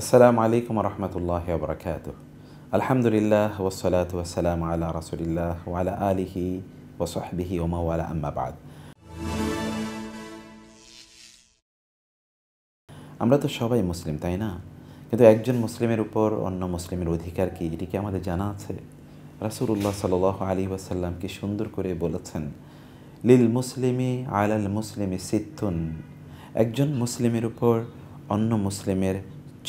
السلام عليكم ورحمة الله وبركاته الحمد لله والصلاة والسلام على رسول الله وعلى آله وصحبه ومن والاه أما بعد আমরা তো সবাই মুসলিম তাই না কিন্তু একজন মুসলিমের উপর অন্য মুসলিমের অধিকার কি এটি কি আমাদের জানা আছে রাসুল্লাহ সাল আলী ওয়াসাল্লাম কি সুন্দর করে বলেছেন লিল মুসলিমি আলাল মুসলিমি সিত্তুন একজন মুসলিমের উপর অন্য মুসলিমের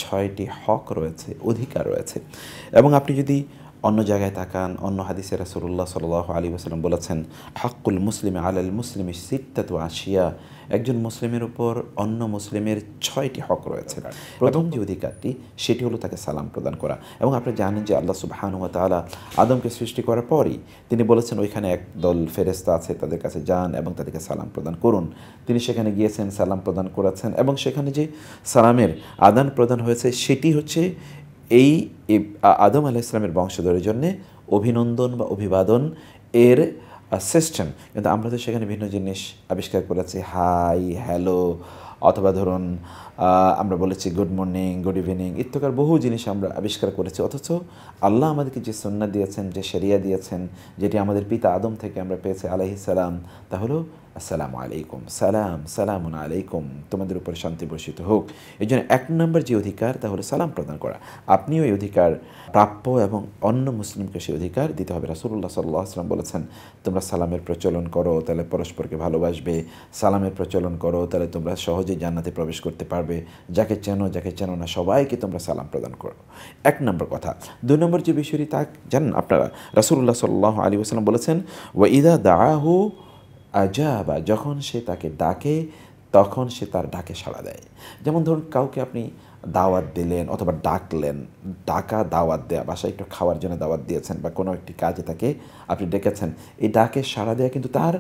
ছয়টি হক রয়েছে অধিকার রয়েছে এবং আপনি যদি অন্য জায়গায় তাকান অন্য হাদিসে রাসুল্লাহ সাল আলী ওসালাম বলেছেন হাক্কুল মুসলিম আলাল মুসলিম সিদ্ধাত আসিয়া একজন মুসলিমের উপর অন্য মুসলিমের ছয়টি হক রয়েছে প্রথম যে অধিকারটি সেটি হলো তাকে সালাম প্রদান করা এবং আপনি জানেন যে আল্লাহ সুবাহানুয়া তালা আদমকে সৃষ্টি করার পরই তিনি বলেছেন ওইখানে এক দল ফেরেস্তা আছে তাদের কাছে যান এবং তাদেরকে সালাম প্রদান করুন তিনি সেখানে গিয়েছেন সালাম প্রদান করেছেন এবং সেখানে যে সালামের আদান প্রদান হয়েছে সেটি হচ্ছে এই আদম আলাহ ইসলামের বংশধরের জন্যে অভিনন্দন বা অভিবাদন এর সিস্টেম কিন্তু আমরা তো সেখানে ভিন্ন জিনিস আবিষ্কার করেছি হাই হ্যালো অথবা ধরুন আমরা বলেছি গুড মর্নিং গুড ইভিনিং ইত্যকার বহু জিনিস আমরা আবিষ্কার করেছি অথচ আল্লাহ আমাদেরকে যে সন্না দিয়েছেন যে সেরিয়া দিয়েছেন যেটি আমাদের পিতা আদম থেকে আমরা পেয়েছি আলাহি সালাম আসসালামু আলাইকুম সালাম সালাম আলাইকুম তোমাদের উপর শান্তি বর্ষিত হোক এই জন্য এক নম্বর যে অধিকার তা হলো সালাম প্রদান করা আপনিও এই অধিকার প্রাপ্য এবং অন্য মুসলিমকে সেই অধিকার দিতে হবে রাসুল্লাহ সাল্লাহ আসলাম বলেছেন তোমরা সালামের প্রচলন করো তাহলে পরস্পরকে ভালোবাসবে সালামের প্রচলন করো তাহলে তোমরা সহজে জান্নাতে প্রবেশ করতে পারবে যাকে চেনো যাকে চেনো না সবাইকে তোমরা সালাম প্রদান করো এক নম্বর কথা দুই নম্বর যে বিষয়টি তা জানেন আপনারা রাসুল্লাহ সাল্লাহ আলী আসলাম বলেছেন ওয়া ইদা দাহু আজাবা যখন সে তাকে ডাকে তখন সে তার ডাকে সাড়া দেয় যেমন ধরুন কাউকে আপনি দাওয়াত দিলেন অথবা ডাকলেন ডাকা দাওয়াত দেয়া বাসায় একটু খাওয়ার জন্য দাওয়াত দিয়েছেন বা কোনো একটি কাজে তাকে আপনি ডেকেছেন এই ডাকে সাড়া দেওয়া কিন্তু তার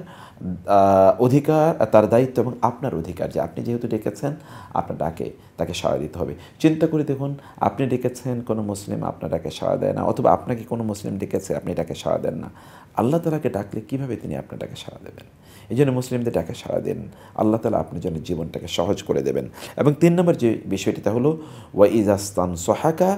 অধিকার তার দায়িত্ব এবং আপনার অধিকার যে আপনি যেহেতু ডেকেছেন আপনার ডাকে তাকে সাড়া দিতে হবে চিন্তা করে দেখুন আপনি ডেকেছেন কোনো মুসলিম আপনার ডাকে সাড়া দেয় না অথবা আপনাকে কোনো মুসলিম ডেকেছে আপনি ডাকে সাড়া দেন না আল্লাহ তালাকে ডাকলে কিভাবে তিনি আপনার ডাকে সাড়া দেবেন এই জন্য মুসলিমদের ডাকে সাড়া দেন আল্লাহ তালা আপনার জন্য জীবনটাকে সহজ করে দেবেন এবং তিন নম্বর যে বিষয়টি তা হলো ওয়া ইজাস্তান সোহাকা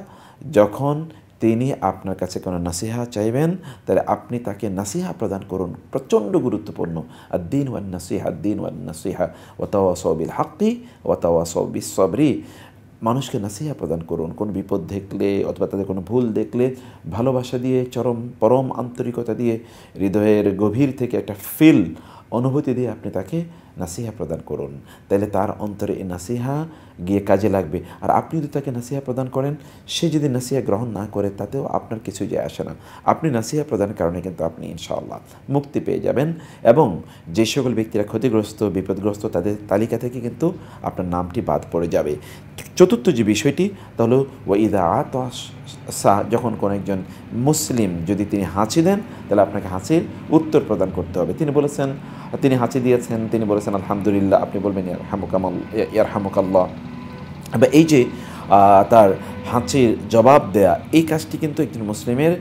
যখন তিনি আপনার কাছে কোনো নাসিহা চাইবেন তাহলে আপনি তাকে নাসিহা প্রদান করুন প্রচণ্ড গুরুত্বপূর্ণ আর দিন ওয়ান নাসিহা দিন ওয়ান নাসিহা ওয়াতাওয়া সৌবিল হাক্কি ওয়াতাওয়া সৌবিস সবরি মানুষকে নাসিহা প্রদান করুন কোন বিপদ দেখলে অথবা তাদের কোনো ভুল দেখলে ভালোবাসা দিয়ে চরম পরম আন্তরিকতা দিয়ে হৃদয়ের গভীর থেকে একটা ফিল অনুভূতি দিয়ে আপনি তাকে নাসিহা প্রদান করুন তাহলে তার অন্তরে এই নাসিহা গিয়ে কাজে লাগবে আর আপনি যদি তাকে নাসিহা প্রদান করেন সে যদি নাসিহা গ্রহণ না করে তাতেও আপনার কিছু যায় আসে না আপনি নাসিহা প্রদানের কারণে কিন্তু আপনি ইনশাআল্লাহ মুক্তি পেয়ে যাবেন এবং যে সকল ব্যক্তিরা ক্ষতিগ্রস্ত বিপদগ্রস্ত তাদের তালিকা থেকে কিন্তু আপনার নামটি বাদ পড়ে যাবে চতুর্থ যে বিষয়টি তা হলো ওয়াইদা আতাস যখন কোনো একজন মুসলিম যদি তিনি হাঁচি দেন তাহলে আপনাকে হাঁচির উত্তর প্রদান করতে হবে তিনি বলেছেন তিনি হাঁচি দিয়েছেন তিনি বলেছেন আলহামদুলিল্লাহ আপনি বলবেন ইয়ার হামুকামাল ইয়ার হামুকাল্লা বা এই যে তার হাঁচির জবাব দেয়া এই কাজটি কিন্তু একজন মুসলিমের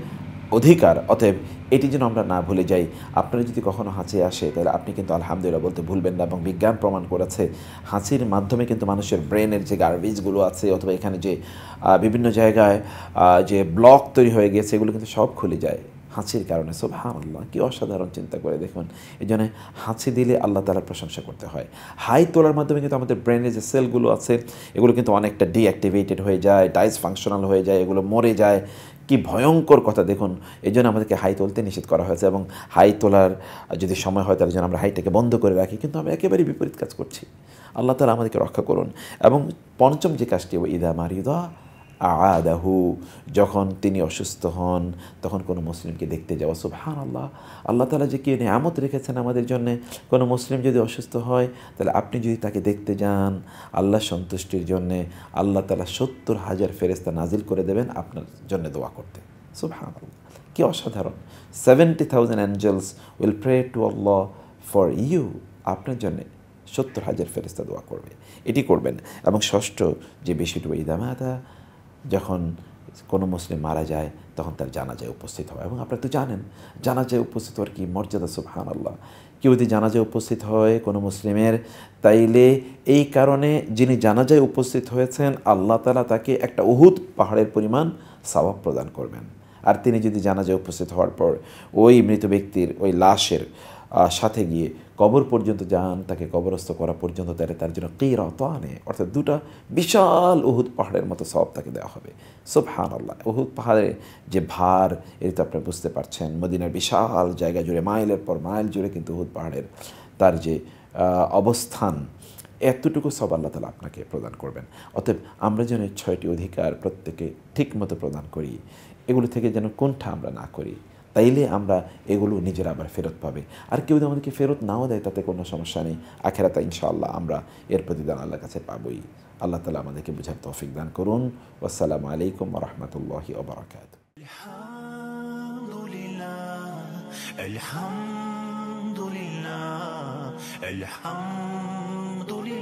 অধিকার অতএব এটি যেন আমরা না ভুলে যাই আপনারা যদি কখনো হাঁচি আসে তাহলে আপনি কিন্তু আলহামদুলিল্লাহ বলতে ভুলবেন না এবং বিজ্ঞান প্রমাণ করেছে হাঁচির মাধ্যমে কিন্তু মানুষের ব্রেনের যে গার্বেজগুলো আছে অথবা এখানে যে বিভিন্ন জায়গায় যে ব্লক তৈরি হয়ে গিয়েছে এগুলো কিন্তু সব খুলে যায় হাঁচির কারণে সব হা আল্লাহ কী অসাধারণ চিন্তা করে দেখুন এই জন্য হাঁচি দিলে আল্লাহ তালার প্রশংসা করতে হয় হাই তোলার মাধ্যমে কিন্তু আমাদের ব্রেনের যে সেলগুলো আছে এগুলো কিন্তু অনেকটা ডিঅ্যাক্টিভেটেড হয়ে যায় ডাইস ফাংশনাল হয়ে যায় এগুলো মরে যায় কি ভয়ঙ্কর কথা দেখুন এই জন্য আমাদেরকে হাই তুলতে নিষেধ করা হয়েছে এবং হাই তোলার যদি সময় হয় তাহলে যেন আমরা হাইটাকে বন্ধ করে রাখি কিন্তু আমরা একেবারে বিপরীত কাজ করছি আল্লাহ তালা আমাদেরকে রক্ষা করুন এবং পঞ্চম যে কাজটি ইদা মারিদা আদাহু যখন তিনি অসুস্থ হন তখন কোনো মুসলিমকে দেখতে যাওয়া হান আল্লাহ আল্লাহ তালা যে কে নিয়ামত রেখেছেন আমাদের জন্য কোনো মুসলিম যদি অসুস্থ হয় তাহলে আপনি যদি তাকে দেখতে যান আল্লাহ সন্তুষ্টির জন্যে আল্লাহ তালা সত্তর হাজার ফেরেস্তা নাজিল করে দেবেন আপনার জন্য দোয়া করতে হান আল্লাহ কি অসাধারণ seventy thousand angels will pray to Allah for you আপনার জন্যে সত্তর হাজার ফেরিস্তা দোয়া করবে এটি করবেন এবং ষষ্ঠ যে বেশিটু ইদামাদা যখন কোনো মুসলিম মারা যায় তখন তার জানাজায় উপস্থিত হয় এবং আপনারা তো জানেন জানাজায় উপস্থিত হওয়ার কি মর্যাদা সুবহান আল্লাহ কেউ যদি জানাজায় উপস্থিত হয় কোনো মুসলিমের তাইলে এই কারণে যিনি জানাজায় উপস্থিত হয়েছেন আল্লাহ তালা তাকে একটা উহুদ পাহাড়ের পরিমাণ স্বভাব প্রদান করবেন আর তিনি যদি জানাজায় উপস্থিত হওয়ার পর ওই মৃত ব্যক্তির ওই লাশের সাথে গিয়ে কবর পর্যন্ত যান তাকে কবরস্থ করা পর্যন্ত তারা তার জন্য রত আনে অর্থাৎ দুটা বিশাল উহুদ পাহাড়ের মতো সব তাকে দেওয়া হবে সোফহান আল্লাহ উহুদ পাহাড়ে যে ভার এটা তো আপনারা বুঝতে পারছেন মদিনার বিশাল জায়গা জুড়ে মাইলের পর মাইল জুড়ে কিন্তু উহুদ পাহাড়ের তার যে অবস্থান এতটুকু সব আল্লাহ তালা আপনাকে প্রদান করবেন অতএব আমরা যেন ছয়টি অধিকার প্রত্যেকে ঠিকমতো প্রদান করি এগুলো থেকে যেন কোনটা আমরা না করি তাইলে আমরা এগুলো নিজেরা আবার ফেরত পাবে আর কেউ যদি আমাদেরকে ফেরত নাও দেয় তাতে কোনো সমস্যা নেই আখেরাতে ইনশাআল্লাহ আমরা এর প্রতিদান আল্লাহর কাছে পাবই আল্লাহ তালা আমাদেরকে বুঝার তৌফিক দান করুন আসসালামু আলাইকুম রহমতুল্লাহ ওবরাকাত الحمد لله الحمد لله